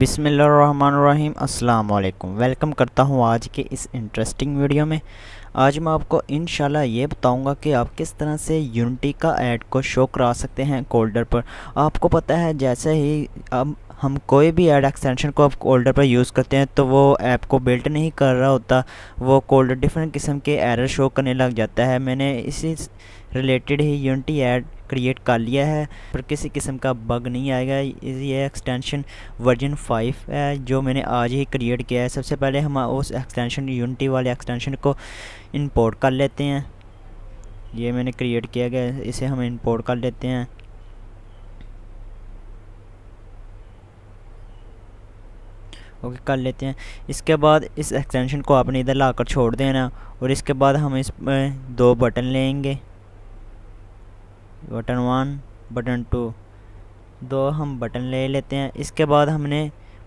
बिसमीम् अल्लाम वेलकम करता हूँ आज के इस इंटरेस्टिंग वीडियो में आज मैं आपको इन ये बताऊंगा कि आप किस तरह से यूनिटी का ऐड को शो करा सकते हैं कोल्डर पर आपको पता है जैसे ही अब हम कोई भी ऐड एक्सटेंशन को आप कोल्डर पर यूज़ करते हैं तो वो ऐप को बिल्ट नहीं कर रहा होता वो कोल्डर डिफरेंट किस्म के एरर शो करने लग जाता है मैंने इसी रिलेटेड ही यूनिटी ऐड क्रिएट कर लिया है पर किसी किस्म का बग नहीं आएगा ये एक्सटेंशन वर्जन फाइव है जो मैंने आज ही क्रिएट किया है सबसे पहले हम उस एक्सटेंशन यूनिटी वाले एक्सटेंशन को इंपोर्ट कर लेते हैं ये मैंने क्रिएट किया गया इसे हम इंपोर्ट कर लेते हैं ओके कर लेते हैं इसके बाद इस एक्सटेंशन को आपने इधर ला कर छोड़ देना और इसके बाद हम इस दो बटन लेंगे बटन वन बटन टू दो हम बटन ले लेते हैं इसके बाद हमने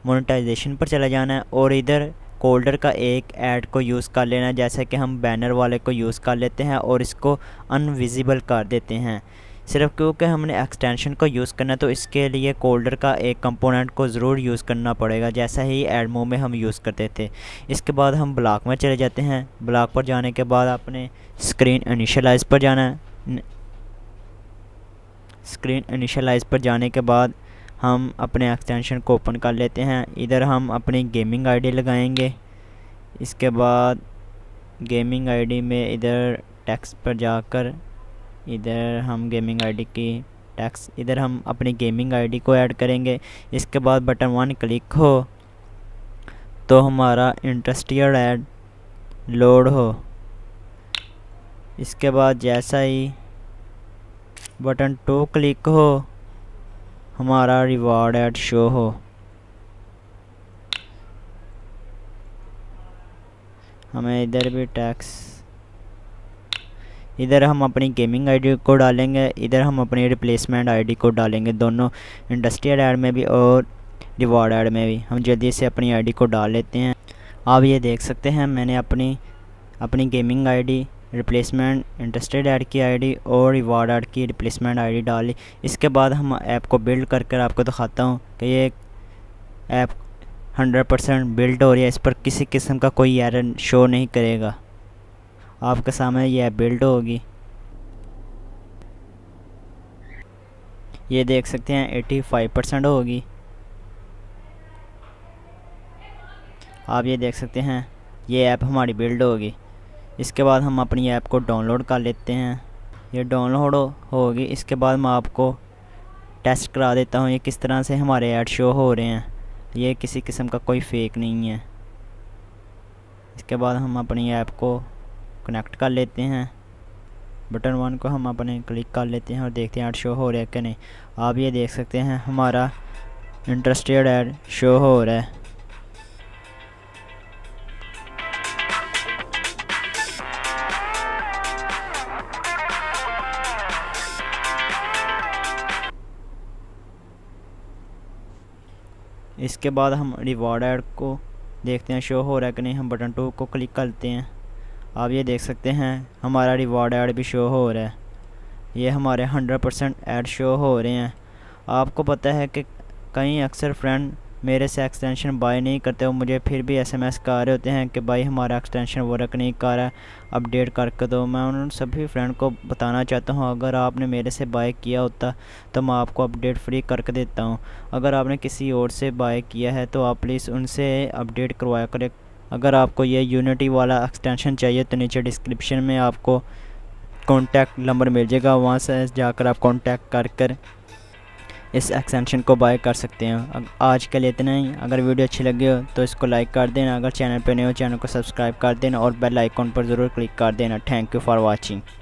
मोनेटाइजेशन पर चला जाना है और इधर कोल्डर का एक ऐड को यूज़ कर लेना है जैसे कि हम बैनर वाले को यूज़ कर लेते हैं और इसको अनविजिबल कर देते हैं सिर्फ क्योंकि हमने एक्सटेंशन को यूज़ करना है तो इसके लिए कोल्डर का एक कंपोनेंट को ज़रूर यूज़ करना पड़ेगा जैसा ही एड मो में हम यूज़ करते थे इसके बाद हम ब्लॉक में चले जाते हैं ब्लॉक पर जाने के बाद अपने स्क्रीन इनिशलाइज पर जाना है स्क्रीन इनिशलाइज पर जाने के बाद हम अपने एक्सटेंशन को ओपन कर लेते हैं इधर हम अपनी गेमिंग आईडी लगाएंगे इसके बाद गेमिंग आईडी में इधर टैक्स पर जाकर इधर हम गेमिंग आईडी की टैक्स इधर हम अपनी गेमिंग आईडी को ऐड करेंगे इसके बाद बटन वन क्लिक हो तो हमारा इंटरेस्टियर ऐड लोड हो इसके बाद जैसा ही बटन टू क्लिक हो हमारा रिवार्ड ऐड शो हो हमें इधर भी टैक्स इधर हम अपनी गेमिंग आईडी को डालेंगे इधर हम अपनी रिप्लेसमेंट आईडी को डालेंगे दोनों इंडस्ट्रियल ऐड में भी और रिवॉर्ड ऐड में भी हम जल्दी से अपनी आईडी को डाल लेते हैं आप ये देख सकते हैं मैंने अपनी अपनी gaming ID replacement interested ad की आईडी और रिवार्ड ऐड की रिप्लेसमेंट आईडी डाली इसके बाद हम ऐप को बिल्ड कर कर आपको दिखाता हूँ कि ये ऐप हंड्रेड परसेंट बिल्ड हो रही है इस पर किसी किस्म का कोई एर शो नहीं करेगा आपके सामने ये ऐप बिल्ड होगी ये देख सकते हैं एटी फाइव परसेंट होगी आप ये देख सकते हैं ये ऐप हमारी बिल्ड होगी इसके बाद हम अपनी ऐप को डाउनलोड कर लेते हैं ये डाउनलोड होगी इसके बाद मैं आपको टेस्ट करा देता हूँ ये किस तरह से हमारे ऐड शो हो रहे हैं ये किसी किस्म का कोई फेक नहीं है इसके बाद हम अपनी ऐप को कनेक्ट कर लेते हैं बटन वन को हम अपने क्लिक कर लेते हैं और देखते हैं ऐड शो हो रहा है कि नहीं आप ये देख सकते हैं हमारा इंटरेस्टेड ऐड शो हो रहा है इसके बाद हम रिवॉर्ड ऐड को देखते हैं शो हो रहा है कि नहीं हम बटन टू को क्लिक करते हैं आप ये देख सकते हैं हमारा रिवॉर्ड ऐड भी शो हो रहा है ये हमारे हंड्रेड परसेंट ऐड शो हो रहे हैं आपको पता है कि कई अक्सर फ्रेंड मेरे से एक्सटेंशन बाय नहीं करते हुए मुझे फिर भी एसएमएस कर रहे होते हैं कि भाई हमारा एक्सटेंशन वर्क नहीं कर रहा अपडेट करके दो मैं उन सभी फ्रेंड को बताना चाहता हूँ अगर आपने मेरे से बाय किया होता तो मैं आपको अपडेट फ्री करके देता हूँ अगर आपने किसी और से बाय किया है तो आप प्लीज़ उनसे अपडेट करवाया करें अगर आपको ये यूनिटी वाला एक्सटेंशन चाहिए तो नीचे डिस्क्रिप्शन में आपको कॉन्टैक्ट नंबर मिल जाएगा वहाँ से जाकर आप कॉन्टैक्ट कर कर इस एक्सेंशन को बाय कर सकते हैं आज के लिए इतना ही अगर वीडियो अच्छी लगी हो तो इसको लाइक कर देना अगर चैनल पर नहीं हो चैनल को सब्सक्राइब कर देना और बेल आइकॉन पर ज़रूर क्लिक कर देना थैंक यू फॉर वॉचिंग